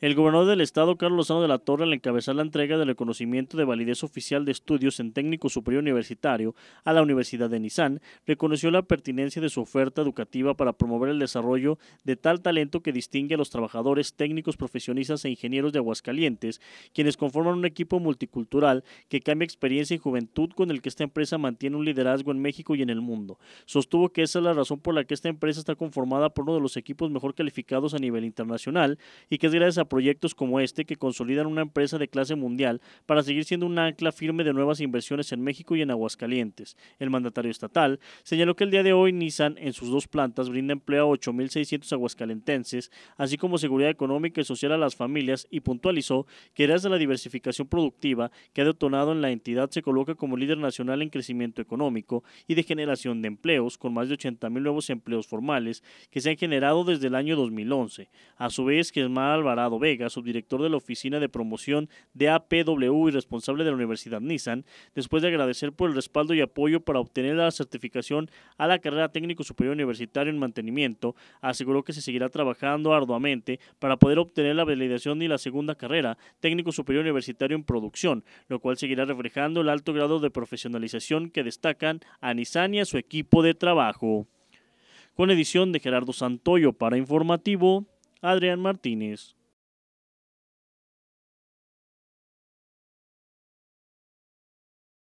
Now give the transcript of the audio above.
El gobernador del estado, Carlos Sano de la Torre, al encabezar la entrega del reconocimiento de validez oficial de estudios en técnico superior universitario a la Universidad de Nissan, reconoció la pertinencia de su oferta educativa para promover el desarrollo de tal talento que distingue a los trabajadores técnicos, profesionistas e ingenieros de Aguascalientes, quienes conforman un equipo multicultural que cambia experiencia y juventud con el que esta empresa mantiene un liderazgo en México y en el mundo. Sostuvo que esa es la razón por la que esta empresa está conformada por uno de los equipos mejor calificados a nivel internacional y que es gracias a proyectos como este que consolidan una empresa de clase mundial para seguir siendo un ancla firme de nuevas inversiones en México y en Aguascalientes. El mandatario estatal señaló que el día de hoy Nissan en sus dos plantas brinda empleo a 8.600 aguascalentenses, así como seguridad económica y social a las familias y puntualizó que gracias a la diversificación productiva que ha detonado en la entidad se coloca como líder nacional en crecimiento económico y de generación de empleos con más de 80.000 nuevos empleos formales que se han generado desde el año 2011. A su vez, Germán Alvarado Vega, subdirector de la Oficina de Promoción de APW y responsable de la Universidad Nissan, después de agradecer por el respaldo y apoyo para obtener la certificación a la carrera técnico superior universitario en mantenimiento, aseguró que se seguirá trabajando arduamente para poder obtener la validación de la segunda carrera técnico superior universitario en producción, lo cual seguirá reflejando el alto grado de profesionalización que destacan a Nissan y a su equipo de trabajo con edición de Gerardo Santoyo para Informativo, Adrián Martínez.